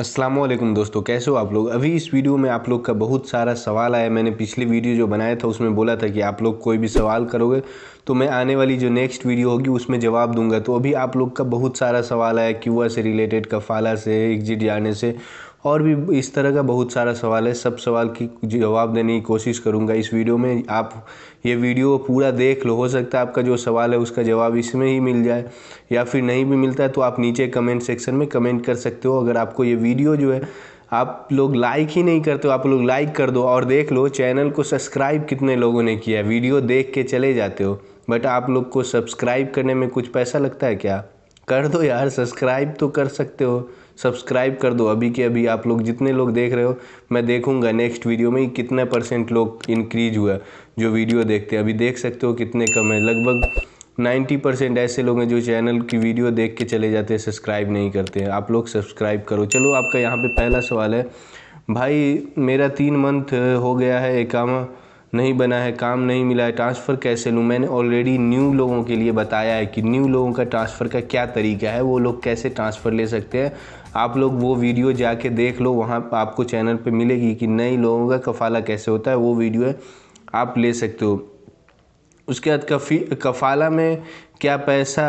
असलम दोस्तों कैसे हो आप लोग अभी इस वीडियो में आप लोग का बहुत सारा सवाल आया मैंने पिछली वीडियो जो बनाया था उसमें बोला था कि आप लोग कोई भी सवाल करोगे तो मैं आने वाली जो नेक्स्ट वीडियो होगी उसमें जवाब दूंगा तो अभी आप लोग का बहुत सारा सवाल आया क्यूआ से रिलेटेड कफाला से एग्जिट जाने से और भी इस तरह का बहुत सारा सवाल है सब सवाल की जवाब देने की कोशिश करूँगा इस वीडियो में आप ये वीडियो पूरा देख लो हो सकता है आपका जो सवाल है उसका जवाब इसमें ही मिल जाए या फिर नहीं भी मिलता है तो आप नीचे कमेंट सेक्शन में कमेंट कर सकते हो अगर आपको ये वीडियो जो है आप लोग लाइक ही नहीं करते हो आप लोग लाइक कर दो और देख लो चैनल को सब्सक्राइब कितने लोगों ने किया है वीडियो देख के चले जाते हो बट आप लोग को सब्सक्राइब करने में कुछ पैसा लगता है क्या कर दो यार सब्सक्राइब तो कर सकते हो सब्सक्राइब कर दो अभी के अभी आप लोग जितने लोग देख रहे हो मैं देखूंगा नेक्स्ट वीडियो में कितना परसेंट लोग इंक्रीज हुआ जो वीडियो देखते हैं अभी देख सकते हो कितने कम है लगभग 90 परसेंट ऐसे लोग हैं जो चैनल की वीडियो देख के चले जाते हैं सब्सक्राइब नहीं करते हैं आप लोग सब्सक्राइब करो चलो आपका यहाँ पे पहला सवाल है भाई मेरा तीन मंथ हो गया है एकामा नहीं बना है काम नहीं मिला है ट्रांसफ़र कैसे लूँ मैंने ऑलरेडी न्यू लोगों के लिए बताया है कि न्यू लोगों का ट्रांसफ़र का क्या तरीका है वो लोग कैसे ट्रांसफ़र ले सकते हैं आप लोग वो वीडियो जाके देख लो वहाँ आपको चैनल पे मिलेगी कि नए लोगों का कफाला कैसे होता है वो वीडियो है आप ले सकते हो उसके बाद कफी कफाला में क्या पैसा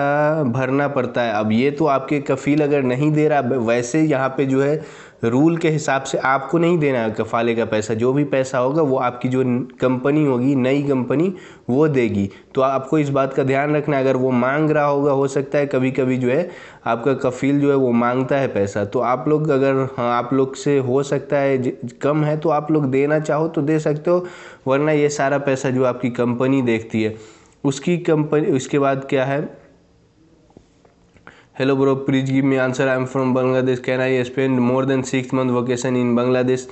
भरना पड़ता है अब ये तो आपके कफ़ील अगर नहीं दे रहा वैसे यहाँ पे जो है रूल के हिसाब से आपको नहीं देना है कफ़ाले का पैसा जो भी पैसा होगा वो आपकी जो कंपनी होगी नई कंपनी वो देगी तो आपको इस बात का ध्यान रखना अगर वो मांग रहा होगा हो सकता है कभी कभी जो है आपका कफ़ील जो है वो मांगता है पैसा तो आप लोग अगर हाँ आप लोग से हो सकता है कम है तो आप लोग देना चाहो तो दे सकते हो वरना ये सारा पैसा जो आपकी कंपनी देखती है उसकी कंपनी उसके बाद क्या है hello bro please give me answer I am from Bangladesh can I spend more than six month vocation in Bangladesh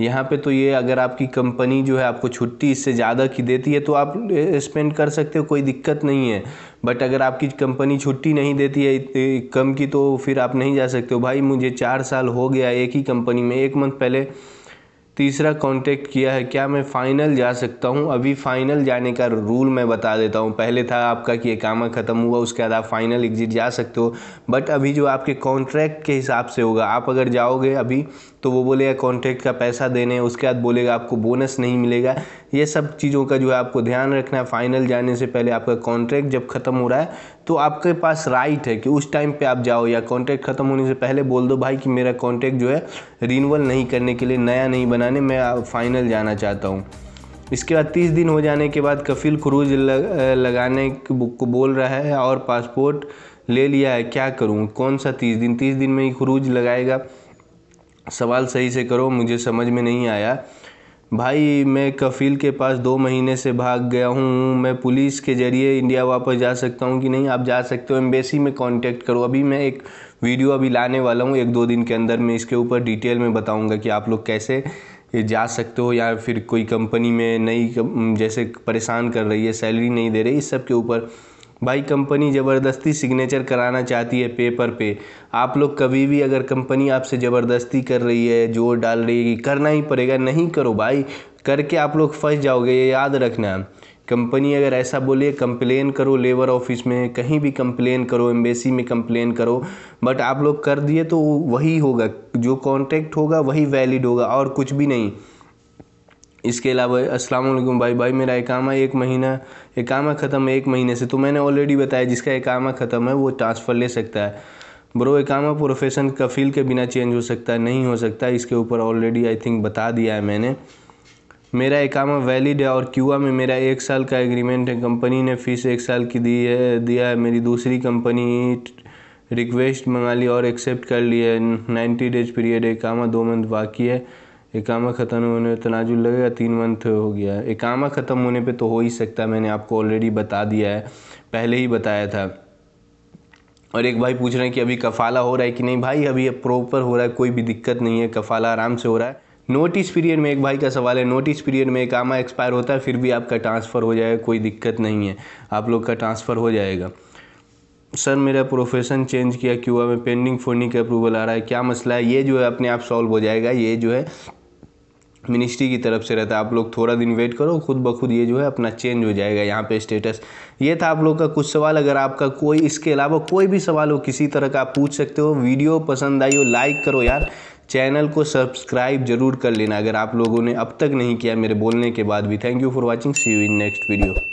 यहाँ पे तो ये अगर आपकी कंपनी जो है आपको छुट्टी इससे ज़्यादा की देती है तो आप स्पेंड कर सकते हो कोई दिक्कत नहीं है बट अगर आपकी कंपनी छुट्टी नहीं देती है कम की तो फिर आप नहीं जा सकते हो भाई मुझे चार साल हो गया एक ही कंपनी में एक मंथ पहले तीसरा कांटेक्ट किया है क्या मैं फ़ाइनल जा सकता हूँ अभी फ़ाइनल जाने का रूल मैं बता देता हूँ पहले था आपका कि एकामा ख़त्म हुआ उसके बाद आप फ़ाइनल एग्ज़िट जा सकते हो बट अभी जो आपके कॉन्ट्रैक्ट के हिसाब से होगा आप अगर जाओगे अभी तो वो बोलेगा कॉन्ट्रैक्ट का पैसा देने उसके बाद बोलेगा आपको बोनस नहीं मिलेगा ये सब चीज़ों का जो है आपको ध्यान रखना है फाइनल जाने से पहले आपका कॉन्ट्रैक्ट जब ख़त्म हो रहा है तो आपके पास राइट है कि उस टाइम पे आप जाओ या कॉन्ट्रैक्ट ख़त्म होने से पहले बोल दो भाई कि मेरा कॉन्ट्रैक्ट जो है रिनवल नहीं करने के लिए नया नहीं बनाने मैं फाइनल जाना चाहता हूँ इसके बाद तीस दिन हो जाने के बाद कफिल खरूज लगाने को बोल रहा है और पासपोर्ट ले लिया है क्या करूँ कौन सा तीस दिन तीस दिन में ही क्रूज लगाएगा सवाल सही से करो मुझे समझ में नहीं आया भाई मैं कफ़ील के पास दो महीने से भाग गया हूँ मैं पुलिस के ज़रिए इंडिया वापस जा सकता हूँ कि नहीं आप जा सकते हो एम्बेसी में कांटेक्ट करो अभी मैं एक वीडियो अभी लाने वाला हूँ एक दो दिन के अंदर मैं इसके ऊपर डिटेल में बताऊँगा कि आप लोग कैसे जा सकते हो या फिर कोई कंपनी में नई जैसे परेशान कर रही है सैलरी नहीं दे रही इस सब के ऊपर भाई कंपनी ज़बरदस्ती सिग्नेचर कराना चाहती है पेपर पे आप लोग कभी भी अगर कंपनी आपसे ज़बरदस्ती कर रही है जोर डाल रही है करना ही पड़ेगा नहीं करो भाई करके आप लोग फंस जाओगे ये याद रखना कंपनी अगर ऐसा बोले कंप्लेन करो लेबर ऑफिस में कहीं भी कंप्लेन करो एम्बेसी में कंप्लेन करो बट आप लोग कर दिए तो वही होगा जो कॉन्ट्रैक्ट होगा वही वैलिड होगा और कुछ भी नहीं इसके अलावा अस्सलाम वालेकुम भाई भाई मेरा एकामा एक महीना एकामा ख़त्म है एक महीने से तो मैंने ऑलरेडी बताया जिसका एकामा ख़त्म है वो ट्रांसफ़र ले सकता है ब्रो एकामा प्रोफेशन कफील के बिना चेंज हो सकता है नहीं हो सकता इसके ऊपर ऑलरेडी आई थिंक बता दिया है मैंने मेरा एकामा वैलिड है और क्यूआ में मेरा एक साल का एग्रीमेंट है कंपनी ने फ़ीस एक साल की दी है दिया है मेरी दूसरी कंपनी रिक्वेस्ट मंगा ली और एक्सेप्ट कर ली है नाइन्टी डेज पीरियड एकामा दो मंथ बाकी है एकामा ख़त्म होने में तनाजुल लगेगा तीन मंथ हो गया है एकामा ख़त्म होने पे तो हो ही सकता है मैंने आपको ऑलरेडी बता दिया है पहले ही बताया था और एक भाई पूछ रहे हैं कि अभी कफ़ाला हो रहा है कि नहीं भाई अभी प्रॉपर हो रहा है कोई भी दिक्कत नहीं है कफ़ाला आराम से हो रहा है नोटिस पीरियड में एक भाई का सवाल है नोटिस पीरियड में आमा एक्सपायर होता है फिर भी आपका ट्रांसफ़र हो जाएगा कोई दिक्कत नहीं है आप लोग का ट्रांसफ़र हो जाएगा सर मेरा प्रोफेशन चेंज किया क्यों मैं पेंडिंग फोनिंग का अप्रूवल आ रहा है क्या मसला है ये जो है अपने आप सॉल्व हो जाएगा ये जो है मिनिस्ट्री की तरफ से रहता है आप लोग थोड़ा दिन वेट करो खुद ब खुद ये जो है अपना चेंज हो जाएगा यहाँ पे स्टेटस ये था आप लोग का कुछ सवाल अगर आपका कोई इसके अलावा कोई भी सवाल हो किसी तरह का आप पूछ सकते हो वीडियो पसंद आई हो लाइक करो यार चैनल को सब्सक्राइब जरूर कर लेना अगर आप लोगों ने अब तक नहीं किया मेरे बोलने के बाद भी thank you for watching see you in next video